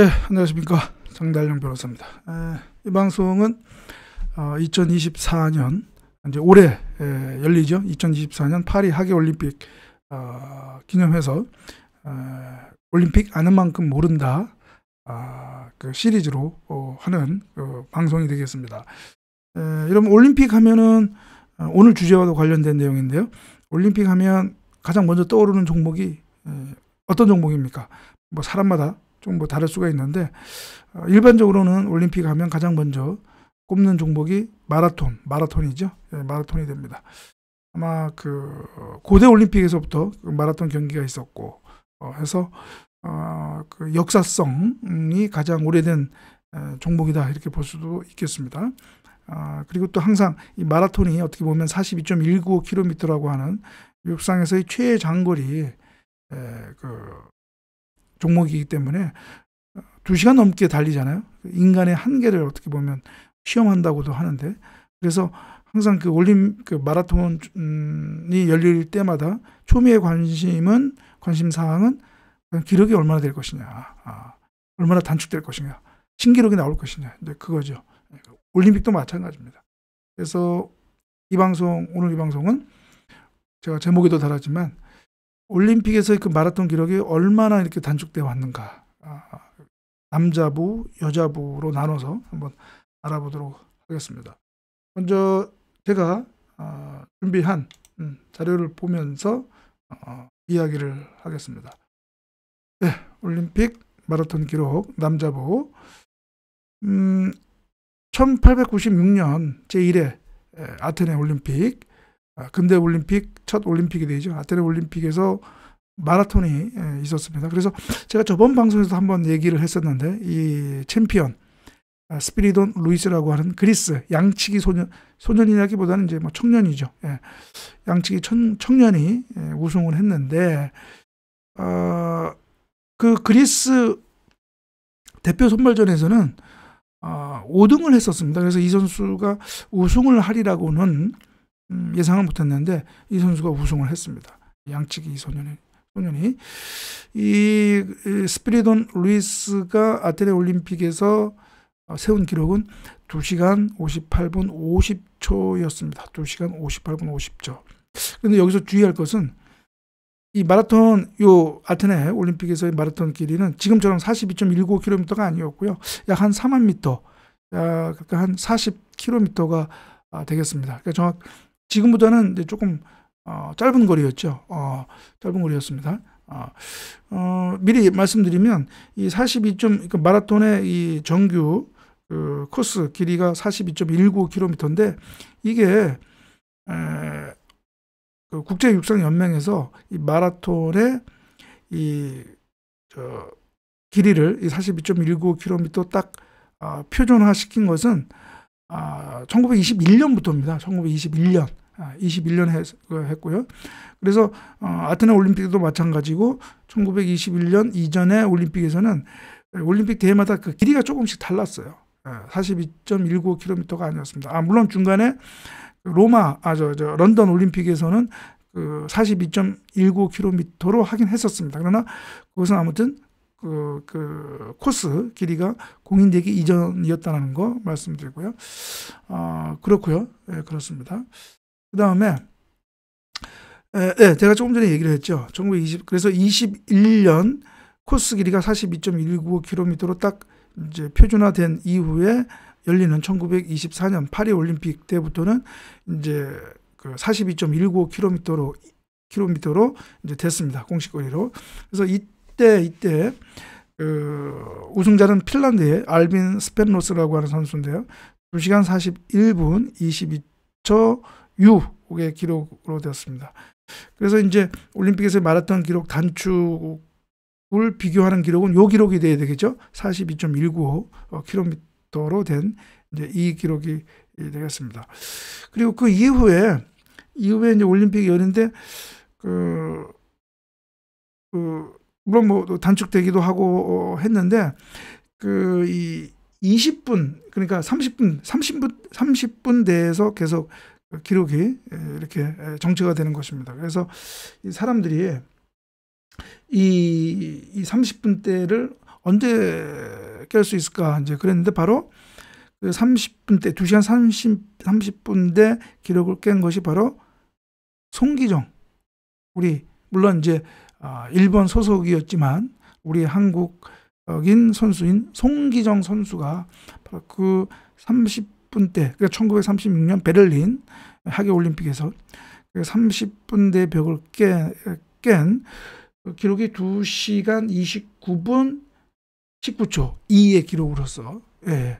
예, 안녕하십니까. 장달영 변호사입니다. 에, 이 방송은 어, 2024년, 이제 올해 에, 열리죠. 2024년 파리 하계올림픽 어, 기념해서 에, 어, 올림픽 아는 만큼 모른다 아, 그 시리즈로 어, 하는 그 방송이 되겠습니다. 에, 여러분, 올림픽 하면은 어, 오늘 주제와도 관련된 내용인데요. 올림픽 하면 가장 먼저 떠오르는 종목이 에, 어떤 종목입니까? 뭐 사람마다 좀뭐 다를 수가 있는데 어, 일반적으로는 올림픽 하면 가장 먼저 꼽는 종목이 마라톤, 마라톤이죠. 예, 마라톤이 됩니다. 아마 그 어, 고대 올림픽에서부터 그 마라톤 경기가 있었고 어, 해서 어, 그 역사성이 가장 오래된 어, 종목이다 이렇게 볼 수도 있겠습니다. 아, 그리고 또 항상 이 마라톤이 어떻게 보면 4 2 1 9 k m 라고 하는 육상에서의 최장거리 에, 그 종목이기 때문에 2시간 어, 넘게 달리잖아요. 인간의 한계를 어떻게 보면 시험한다고도 하는데 그래서 항상 그 올림 그 마라톤이 열릴 때마다 초미의 관심은 관심 사항은 기록이 얼마나 될 것이냐, 아, 얼마나 단축될 것이냐, 신기록이 나올 것이냐, 이제 그거죠. 올림픽도 마찬가지입니다. 그래서 이 방송 오늘 이 방송은 제가 제목에도 달았지만 올림픽에서의 그 마라톤 기록이 얼마나 이렇게 단축되어 왔는가. 아, 남자부, 여자부로 나눠서 한번 알아보도록 하겠습니다. 먼저 제가 어, 준비한 음, 자료를 보면서 어, 이야기를 하겠습니다. 네, 올림픽 마라톤 기록 남자부 음, 1896년 제1회 아테네 올림픽 아, 근대 올림픽 첫 올림픽이 되죠. 아테네 올림픽에서 마라톤이 예, 있었습니다. 그래서 제가 저번 방송에서 한번 얘기를 했었는데 이 챔피언 아, 스피리돈 루이스라고 하는 그리스 양치기 소년 소년이라기보다는 이제 뭐 청년이죠. 예. 양치기 청, 청년이 예, 우승을 했는데 어, 그 그리스 대표 선발전에서는 어, 5등을 했었습니다. 그래서 이 선수가 우승을 하리라고는 음, 예상을 못했는데 이 선수가 우승을 했습니다. 양측이 소년이 소년이 이 스피리돈 루이스가 아테네 올림픽에서 어, 세운 기록은 2시간 58분 50초였습니다. 2시간 58분 50초. 근데 여기서 주의할 것은 이 마라톤 요 아테네 올림픽에서의 마라톤 길이는 지금처럼 42.19km가 아니었고요. 약 한 4만 미터. 약 한 40km가 아, 되겠습니다. 그러니까 정확 지금보다는 이제 조금 어, 짧은 거리였죠. 어, 짧은 거리였습니다. 어, 어, 미리 말씀드리면 이 42점 그 그러니까 마라톤의 이 정규 그 코스 길이가 42.19km인데 이게 에, 그 국제 육상 연맹에서 이 마라톤의 이저 길이를 이 42.19km 딱 어, 표준화 시킨 것은 아, 1921년부터입니다. 1921년. 21년 했, 그 했고요. 그래서 어, 아테네 올림픽도 마찬가지고 1921년 이전에 올림픽에서는 올림픽 대회마다 그 길이가 조금씩 달랐어요. 4 2 1 9 k m 가 아니었습니다. 아, 물론 중간에 그 로마, 아, 저, 저, 런던 올림픽에서는 그4 2 1 9 k m 로 하긴 했었습니다. 그러나 그것은 아무튼 그, 그 코스 길이가 공인되기 이전이었다는 거 말씀드리고요. 어, 그렇고요. 예, 그렇습니다. 그 다음에 예, 예, 제가 조금 전에 얘기를 했죠. 1920 그래서 21년 코스 길이가 42.195km로 딱 이제 표준화된 이후에 열리는 1924년 파리 올림픽 때부터는 이제 그 42.195km로 킬로미터로 이제 됐습니다. 공식 거리로. 그래서 이 이때 이때 그 우승자는 핀란드의 알빈 스펜로스라고 하는 선수인데요. 2시간 41분 22초 6의 기록으로 되었습니다. 그래서 이제 올림픽에서 말라던 기록 단축을 비교하는 기록은 요 기록이 돼야 되겠죠. 42.195km로 된 이제 이 기록이 되겠습니다. 그리고 그 이후에 이후에 이제 올림픽이 열린데 그, 그 물론 뭐 단축되기도 하고 어, 했는데 그 이 20분 그러니까 30분 30분 30분 대에서 계속 기록이 이렇게 정체가 되는 것입니다. 그래서 이 사람들이 이, 이 30분 대를 언제 깰 수 있을까 이제 그랬는데 바로 그 30분 대 2시간 30 30분 대 기록을 깬 것이 바로 송기정 우리 물론 이제 아, 일본 소속이었지만 우리 한국인 선수인 송기정 선수가 바로 그 30분 대, 그러니까 1936년 베를린 하계 올림픽에서 30분 그 대 벽을 깬, 그 기록이 2시간 29분 19초 2의 기록으로서 예,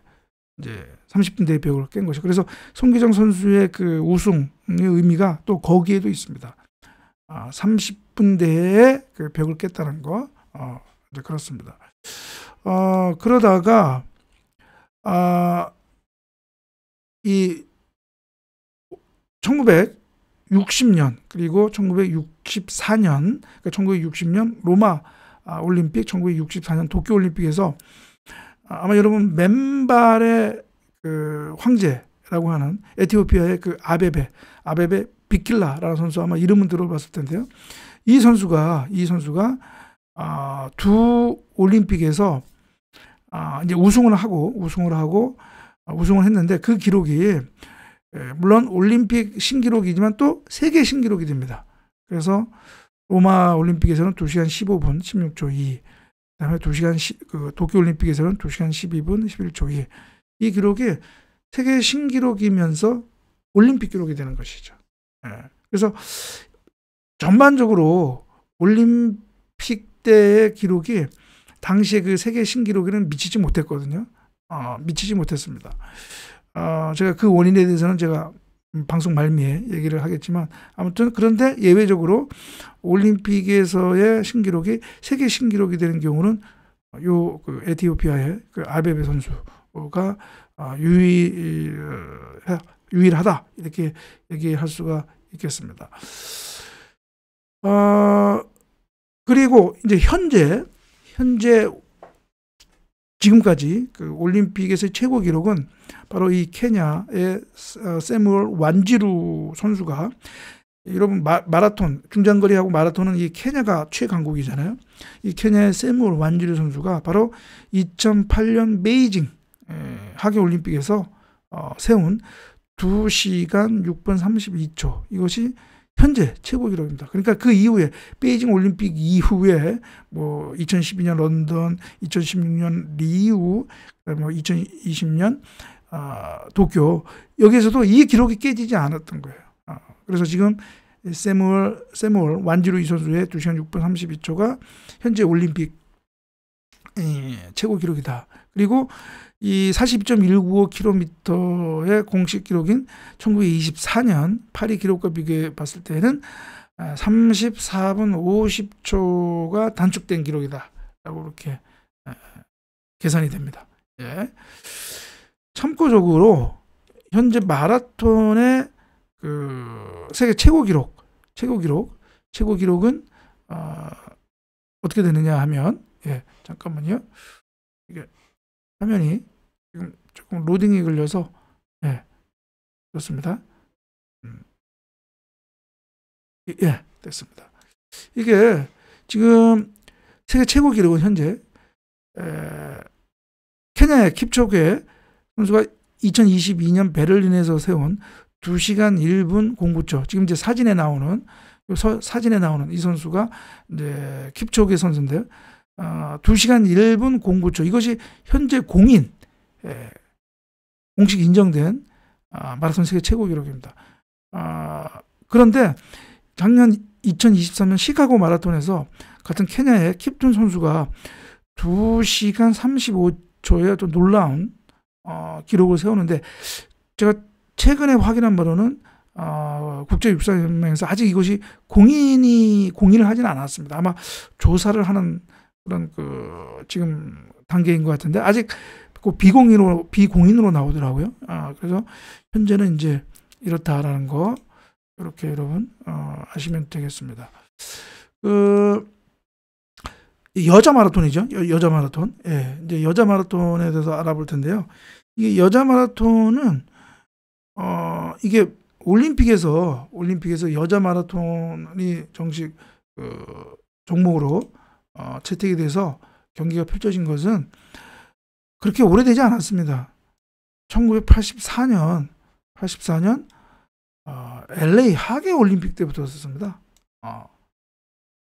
이제 30분 대 벽을 깬 것이. 그래서 송기정 선수의 그 우승의 의미가 또 거기에도 있습니다. 아, 30 나쁜 데에 그 벽을 깼다는 거. 어, 이제 그렇습니다. 어, 그러다가, 아, 이 1960년 그리고 1964년 그러니까 1960년 로마 아, 올림픽 1964년 도쿄 올림픽에서 아, 아마 여러분 맨발의 그 황제라고 하는 에티오피아의 그 아베베 아베베 비킬라라는 선수 아마 이름은 들어봤을 텐데요. 이 선수가 이 선수가 아, 두 올림픽에서 아, 이제 우승을 하고 우승을 하고 아, 우승을 했는데 그 기록이 예, 물론 올림픽 신기록이지만 또 세계 신기록이 됩니다. 그래서 로마 올림픽에서는 2시간 15분 16초 2, 그다음에 2시간 시, 그 도쿄 올림픽에서는 2시간 12분 11초 2. 이 기록이 세계 신기록이면서 올림픽 기록이 되는 것이죠. 예. 그래서 전반적으로 올림픽 때의 기록이 당시에 그 세계 신기록에는 미치지 못했거든요. 어, 미치지 못했습니다. 어, 제가 그 원인에 대해서는 제가 음, 방송 말미에 얘기를 하겠지만 아무튼 그런데 예외적으로 올림픽에서의 신기록이 세계 신기록이 되는 경우는 요그 에티오피아의 그 아베베 선수가 어, 유일 어, 유일하다 이렇게 얘기할 수가 있겠습니다. 어, 그리고 이제 현재, 현재 지금까지 그 올림픽에서 최고 기록은 바로 이 케냐의 어, 세무얼 완지루 선수가 여러분 마, 라톤 중장거리하고 마라톤은 이 케냐가 최강국이잖아요. 이 케냐의 세무얼 완지루 선수가 바로 2008년 베이징 하계 올림픽에서 어, 세운 2시간 6분 32초 이것이 현재 최고 기록입니다. 그러니까 그 이후에 베이징 올림픽 이후에 뭐 2012년 런던, 2016년 리우, 뭐 2020년 아, 도쿄 여기에서도 이 기록이 깨지지 않았던 거예요. 아, 그래서 지금 세무얼 세무얼 완지루 이 선수의 2시간 6분 32초가 현재 올림픽 예, 최고 기록이다. 그리고 이 42.195km의 공식 기록인 1924년 파리 기록과 비교해 봤을 때는 34분 아, 50초가 단축된 기록이다라고 이렇게 아, 계산이 됩니다. 예. 참고적으로 현재 마라톤의 그 세계 최고 기록, 최고 기록, 최고 기록은 어, 어떻게 되느냐 하면 예, 잠깐만요. 이게 화면이 지금 조금 로딩이 걸려서 예, 그렇습니다. 음. 예, 예 됐습니다. 이게 지금 세계 최고 기록은 현재 에, 케냐의 킵초게 선수가 2022년 베를린에서 세운 2시간 1분 09초. 지금 이제 사진에 나오는 서, 사진에 나오는 이 선수가 이제 킵초게 선수인데요. 어, 2시간 1분 09초. 이것이 현재 공인, 예, 공식 인정된 아, 마라톤 세계 최고 기록입니다. 아, 그런데 작년 2023년 시카고 마라톤에서 같은 케냐의 킵툰 선수가 2시간 35초의 또 놀라운 어, 기록을 세우는데 제가 최근에 확인한 바로는 어, 국제육사연맹에서 아직 이것이 공인이 공인을 하지 않았습니다. 아마 조사를 하는 그런 그 지금 단계인 것 같은데 아직 그 비공인으로 비공인으로 나오더라고요. 아, 그래서 현재는 이제 이렇다라는 거 이렇게 여러분 어, 아시면 되겠습니다. 그 여자 마라톤이죠. 여, 자 마라톤. 예. 이제 여자 마라톤에 대해서 알아볼 텐데요. 이게 여자 마라톤은 어 이게 올림픽에서 올림픽에서 여자 마라톤이 정식 그 종목으로 어, 채택이 돼서 경기가 펼쳐진 것은 그렇게 오래되지 않았습니다. 1984년, 84년 어, LA 하계 올림픽 때부터였습니다. 어,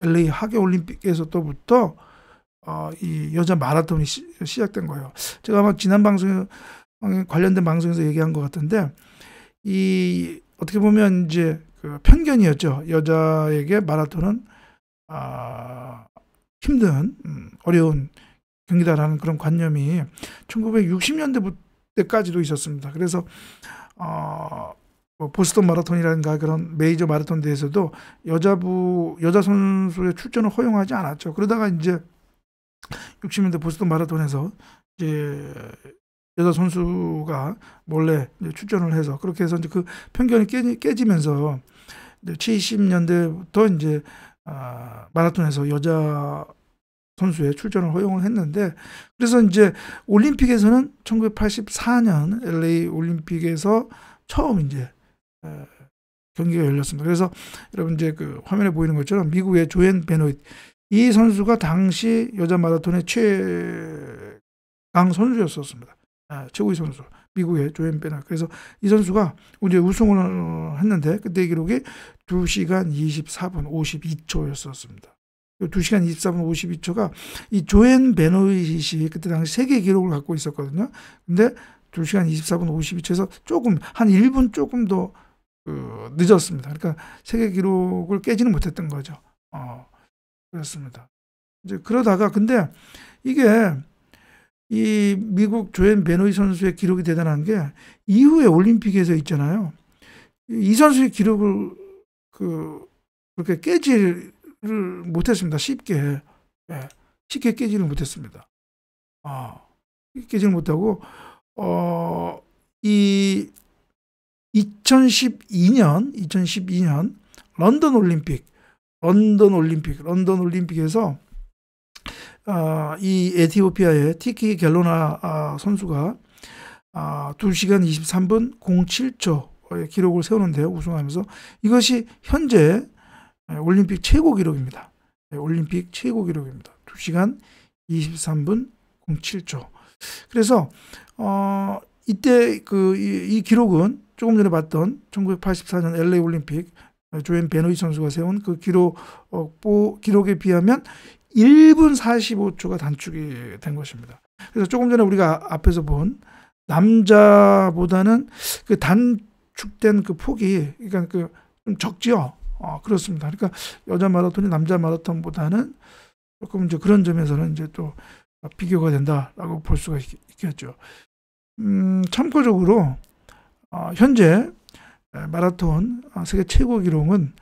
LA 하계 올림픽에서 또부터 어, 이 여자 마라톤이 시, 작된 거예요. 제가 아마 지난 방송 관련된 방송에서 얘기한 것 같은데 이 어떻게 보면 이제 그 편견이었죠. 여자에게 마라톤은 아, 힘든 음, 어려운 경기다라는 그런 관념이 1960년대 때까지도 있었습니다. 그래서 어, 뭐 보스턴 마라톤이라든가 그런 메이저 마라톤 대회에서도 여자부 여자 선수의 출전을 허용하지 않았죠. 그러다가 이제 60년대 보스턴 마라톤에서 이제 여자 선수가 몰래 출전을 해서 그렇게 해서 이제 그 편견이 깨, 깨지면서 70년대부터 이제 아, 마라톤에서 여자 선수의 출전을 허용을 했는데 그래서 이제 올림픽에서는 1984년 LA 올림픽에서 처음 이제 에, 경기가 열렸습니다. 그래서 여러분 이제 그 화면에 보이는 것처럼 미국의 조앤 베노이이 선수가 당시 여자 마라톤의 최강 선수였었습니다. 아, 최고의 선수. 미국의 조엔 베나. 그래서 이 선수가 이제 우승을 어, 했는데 그때 기록이 2시간 24분 52초였었습니다. 2시간 24분 52초가 이조엔 베노이시 그때 당시 세계 기록을 갖고 있었거든요. 근데 2시간 24분 52초에서 조금 한 1분 조금 더 어, 늦었습니다. 그러니까 세계 기록을 깨지는 못했던 거죠. 어, 그렇습니다. 이제 그러다가 근데 이게 이 미국 조앤 베노이 선수의 기록이 대단한 게 이후에 올림픽에서 있잖아요. 이 선수의 기록을 그 그렇게 깨지를 못했습니다. 쉽게 네. 쉽게 깨지를 못했습니다. 아 깨지를 못하고 어이 2012년 2012년 런던 올림픽 런던 올림픽 런던 올림픽에서 아, 이 에티오피아의 티키 갤로나 아, 선수가 아, 2시간 23분 07초의 기록을 세우는데 우승하면서 이것이 현재 예, 올림픽 최고 기록입니다. 예, 올림픽 최고 기록입니다. 2시간 23분 07초. 그래서 어, 이때 그 이 기록은 조금 전에 봤던 1984년 LA 올림픽 어, 조엔 베노이 선수가 세운 그 기록 어, 기록에 비하면 1분 45초가 단축이 된 것입니다. 그래서 조금 전에 우리가 앞에서 본 남자보다는 그 단축된 그 폭이 그러니까 그좀 적지요. 어, 그렇습니다. 그러니까 여자 마라톤이 남자 마라톤보다는 조금 이제 그런 점에서는 이제 또 비교가 된다라고 볼 수가 있, 겠죠 음, 참고적으로 어, 현재 마라톤 어, 세계 최고 기록은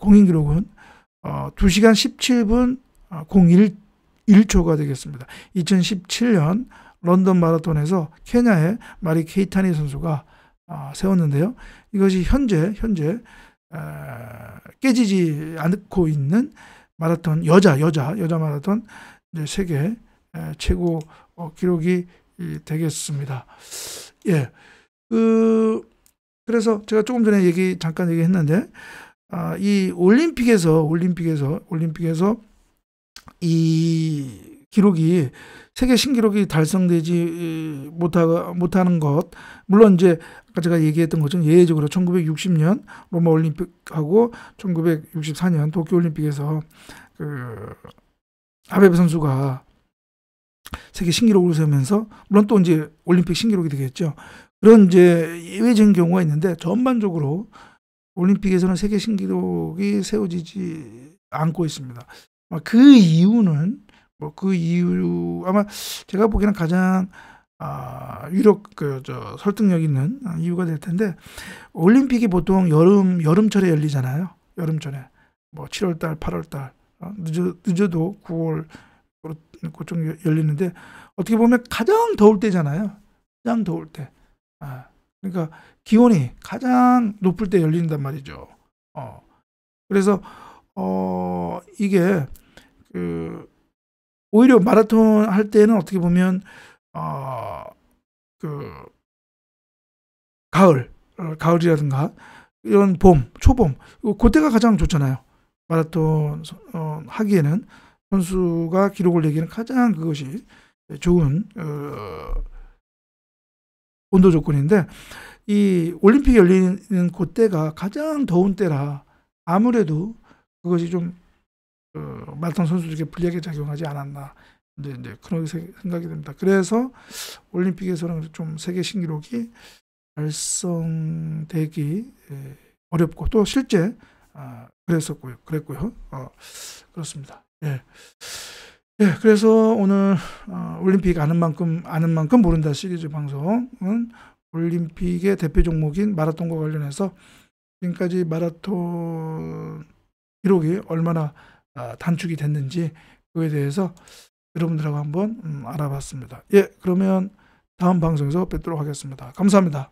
공인 기록은 어, 2시간 17분 01, 아, 1초가 되겠습니다. 2017년 런던 마라톤에서 케냐의 마리 케이타니 선수가 아, 세웠는데요. 이것이 현재 현재 아, 깨지지 않고 있는 마라톤 여자 여자 여자 마라톤 세계 최고 어, 기록이 되겠습니다. 예, 그 그래서 제가 조금 전에 얘기 잠깐 얘기했는데 아, 이 올림픽에서 올림픽에서 올림픽에서 이 기록이 세계 신기록이 달성되지 못하, 못하는 것 물론 이제 아까 제가 얘기했던 것처럼 예외적으로 1960년 로마 올림픽하고 1964년 도쿄 올림픽에서 그 아베 선수가 세계 신기록을 세우면서 물론 또 이제 올림픽 신기록이 되겠죠. 그런 이제 예외적인 경우가 있는데 전반적으로 올림픽에서는 세계 신기록이 세워지지 않고 있습니다. 그 이유는 뭐 그 이유 아마 제가 보기에는 가장 아, 유력 그저 설득력 있는 이유가 될 텐데 올림픽이 보통 여름 여름철에 열리잖아요. 여름철에 뭐 7월달, 8월달 어, 늦어 늦어도 9월 고쪽 열리는데 어떻게 보면 가장 더울 때잖아요. 가장 더울 때. 아, 그러니까 기온이 가장 높을 때 열린단 말이죠. 어. 그래서 어 이게 그 오히려 마라톤 할 때는 어떻게 보면 아그 어, 가을 어, 가을이라든가 이런 봄 초봄 그때가 가장 좋잖아요 마라톤 어, 하기에는 선수가 기록을 내기는 가장 그것이 좋은 어, 온도 조건인데 이 올림픽 열리는 그때가 가장 더운 때라 아무래도 그것이 좀 말마톤 그 선수들에게 불리하게 작용하지 않았나 이제 그런 생각이 듭니다. 그래서 올림픽에서는 좀 세계 신기록이 달성되기 예, 어렵고 또 실제 아, 그랬었고요. 그랬고요. 어, 그렇습니다. 예. 예, 그래서 오늘 어, 올림픽 아는 만큼 아는 만큼 모른다 시리즈 방송은 올림픽의 대표 종목인 마라톤과 관련해서 지금까지 마라톤 기록이 얼마나 아, 단축이 됐는지 그에 대해서 여러분들하고 한번 음, 알아봤습니다. 예, 그러면 다음 방송에서 뵙도록 하겠습니다. 감사합니다.